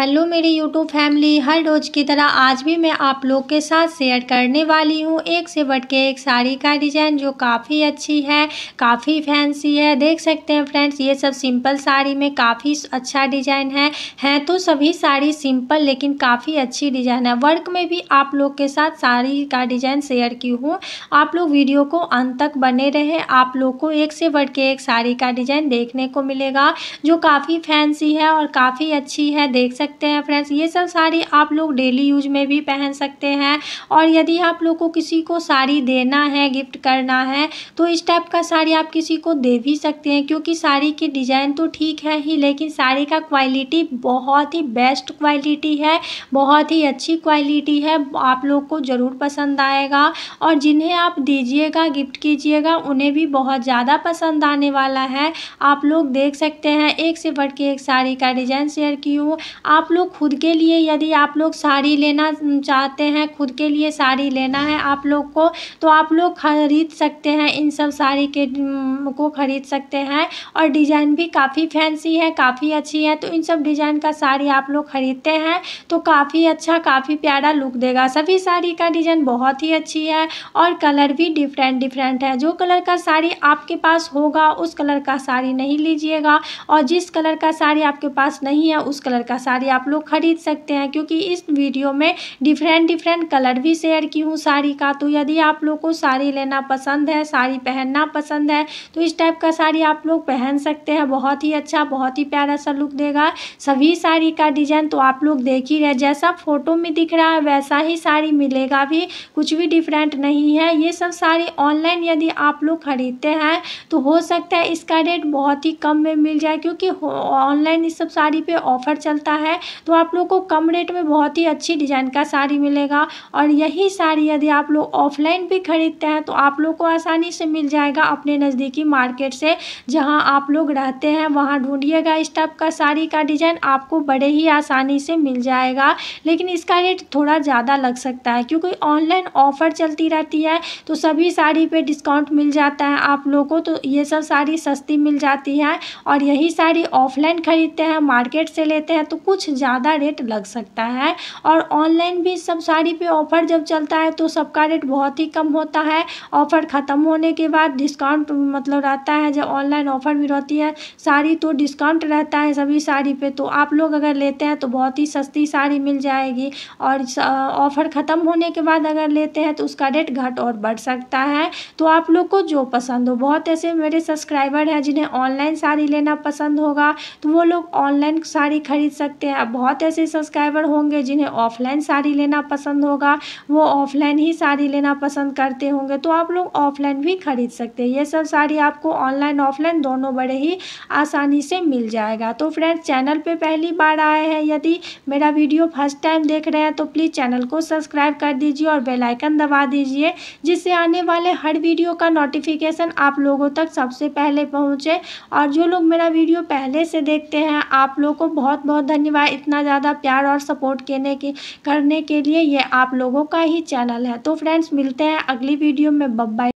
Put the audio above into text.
hello मेरी YouTube family हर रोज की तरह आज भी मैं आप लोग के साथ शेयर करने वाली हूँ एक से बढ़ के एक साड़ी का डिज़ाइन जो काफ़ी अच्छी है काफ़ी फैंसी है देख सकते हैं फ्रेंड्स ये सब सिंपल साड़ी में काफ़ी अच्छा डिज़ाइन है हैं तो सभी साड़ी सिंपल लेकिन काफ़ी अच्छी डिज़ाइन है वर्क में भी आप लोग के साथ साड़ी का डिज़ाइन शेयर की हूँ आप लोग वीडियो को अंत तक बने रहे आप लोग को एक से बढ़ के एक साड़ी का डिज़ाइन देखने को मिलेगा जो काफ़ी फैंसी है और काफ़ी अच्छी है देख सकते सकते हैं फ्रेंड्स ये सब साड़ी आप लोग डेली यूज में भी पहन सकते हैं और यदि आप लोग को किसी को साड़ी देना है गिफ्ट करना है तो इस टाइप का साड़ी आप किसी को दे भी सकते हैं क्योंकि साड़ी की डिज़ाइन तो ठीक है ही लेकिन साड़ी का क्वालिटी बहुत ही बेस्ट क्वालिटी है बहुत ही अच्छी क्वालिटी है आप लोग को ज़रूर पसंद आएगा और जिन्हें आप दीजिएगा गिफ्ट कीजिएगा उन्हें भी बहुत ज़्यादा पसंद आने वाला है आप लोग देख सकते हैं एक से बढ़ के एक साड़ी का डिज़ाइन शेयर की हूँ आप लोग खुद के लिए यदि आप लोग साड़ी लेना चाहते हैं खुद के लिए साड़ी लेना है आप लोग को तो आप लोग खरीद सकते हैं इन सब साड़ी के को खरीद सकते हैं और डिज़ाइन भी काफ़ी फैंसी है काफ़ी अच्छी है तो इन सब डिज़ाइन का साड़ी आप लोग खरीदते हैं तो काफ़ी अच्छा काफ़ी प्यारा लुक देगा सभी साड़ी का डिज़ाइन बहुत ही अच्छी है और कलर भी डिफरेंट डिफरेंट है जो कलर का साड़ी आपके पास होगा उस कलर का साड़ी नहीं लीजिएगा और जिस कलर का साड़ी आपके पास नहीं है उस कलर का साड़ी साड़ी आप लोग खरीद सकते हैं क्योंकि इस वीडियो में डिफरेंट डिफरेंट कलर भी शेयर की हूँ साड़ी का तो यदि आप लोग को साड़ी लेना पसंद है साड़ी पहनना पसंद है तो इस टाइप का साड़ी आप लोग पहन सकते हैं बहुत ही अच्छा बहुत ही प्यारा सा लुक देगा सभी साड़ी का डिजाइन तो आप लोग देख ही रहे जैसा फोटो में दिख रहा है वैसा ही साड़ी मिलेगा भी कुछ भी डिफरेंट नहीं है ये सब साड़ी ऑनलाइन यदि आप लोग खरीदते हैं तो हो सकता है इसका रेट बहुत ही कम में मिल जाए क्योंकि ऑनलाइन इस सब साड़ी पे ऑफर चलता है है तो आप लोग को कम रेट में बहुत ही अच्छी डिज़ाइन का साड़ी मिलेगा और यही साड़ी यदि आप लोग ऑफलाइन भी ख़रीदते हैं तो आप लोग को आसानी से मिल जाएगा अपने नज़दीकी मार्केट से जहाँ आप लोग रहते हैं वहाँ ढूंढिएगा इस टाइप का साड़ी का डिज़ाइन आपको बड़े ही आसानी से मिल जाएगा लेकिन इसका रेट थोड़ा ज़्यादा लग सकता है क्योंकि ऑनलाइन ऑफ़र चलती रहती है तो सभी साड़ी पे डिस्काउंट मिल जाता है आप लोगों को तो ये सब साड़ी सस्ती मिल जाती है और यही साड़ी ऑफलाइन ख़रीदते हैं मार्केट से लेते हैं तो कुछ कुछ ज़्यादा रेट लग सकता है और ऑनलाइन भी सब साड़ी पे ऑफ़र जब चलता है तो सबका रेट बहुत ही कम होता है ऑफ़र ख़त्म होने के बाद डिस्काउंट मतलब रहता है जब ऑनलाइन ऑफ़र भी रहती है साड़ी तो डिस्काउंट रहता है सभी साड़ी पर तो आप लोग अगर लेते हैं तो बहुत ही सस्ती साड़ी मिल जाएगी और ऑफ़र ख़त्म होने के बाद अगर लेते हैं तो उसका रेट घट और बढ़ सकता है तो आप लोग को जो पसंद हो बहुत ऐसे मेरे सब्सक्राइबर हैं जिन्हें ऑनलाइन साड़ी लेना पसंद होगा तो वो लोग ऑनलाइन साड़ी खरीद सकते हैं हैं अब बहुत ऐसे सब्सक्राइबर होंगे जिन्हें ऑफलाइन साड़ी लेना पसंद होगा वो ऑफलाइन ही साड़ी लेना पसंद करते होंगे तो आप लोग ऑफलाइन भी खरीद सकते हैं ये सब साड़ी आपको ऑनलाइन ऑफलाइन दोनों बड़े ही आसानी से मिल जाएगा तो फ्रेंड्स चैनल पर पहली बार आए हैं यदि मेरा वीडियो फर्स्ट टाइम देख रहे हैं तो प्लीज़ चैनल को सब्सक्राइब कर दीजिए और बेलाइकन दबा दीजिए जिससे आने वाले हर वीडियो का नोटिफिकेशन आप लोगों तक सबसे पहले पहुँचे और जो लोग मेरा वीडियो पहले से देखते हैं आप लोग को बहुत बहुत धन्यवाद का इतना ज़्यादा प्यार और सपोर्ट करने के करने के लिए ये आप लोगों का ही चैनल है तो फ्रेंड्स मिलते हैं अगली वीडियो में बब्बाई